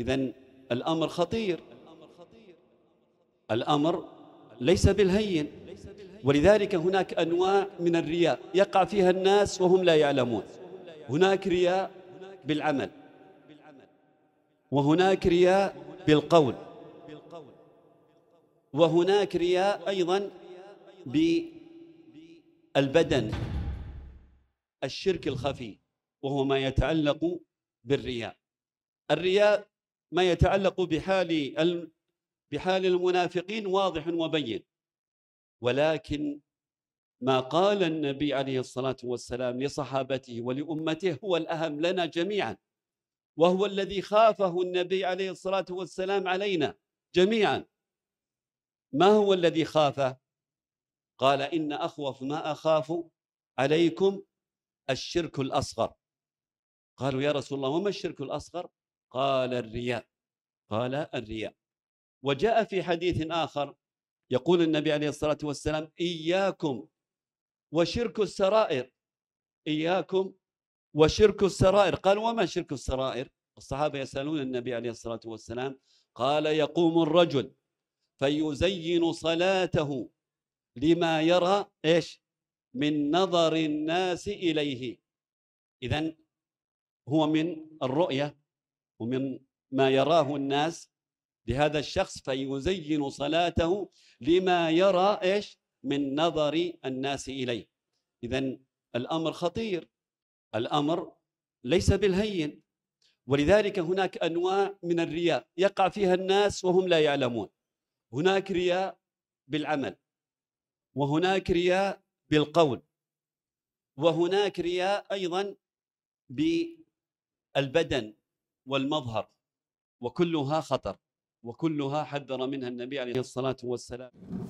إذا الأمر خطير الأمر ليس بالهين ولذلك هناك أنواع من الرياء يقع فيها الناس وهم لا يعلمون هناك رياء بالعمل وهناك رياء بالقول وهناك رياء أيضا بالبدن الشرك الخفي وهو ما يتعلق بالرياء الرياء ما يتعلق بحال بحال المنافقين واضح وبين ولكن ما قال النبي عليه الصلاة والسلام لصحابته ولأمته هو الأهم لنا جميعا وهو الذي خافه النبي عليه الصلاة والسلام علينا جميعا ما هو الذي خافه قال إن أخوف ما أخاف عليكم الشرك الأصغر قالوا يا رسول الله وما الشرك الأصغر قال الرياء قال الرياء وجاء في حديث آخر يقول النبي عليه الصلاة والسلام إياكم وشرك السرائر إياكم وشرك السرائر قال وما شرك السرائر الصحابة يسألون النبي عليه الصلاة والسلام قال يقوم الرجل فيزين صلاته لما يرى إيش من نظر الناس إليه إذا هو من الرؤية ومن ما يراه الناس لهذا الشخص فيزين صلاته لما يرى ايش من نظر الناس اليه اذا الامر خطير الامر ليس بالهين ولذلك هناك انواع من الرياء يقع فيها الناس وهم لا يعلمون هناك رياء بالعمل وهناك رياء بالقول وهناك رياء ايضا بالبدن والمظهر وكلها خطر وكلها حذر منها النبي عليه الصلاه والسلام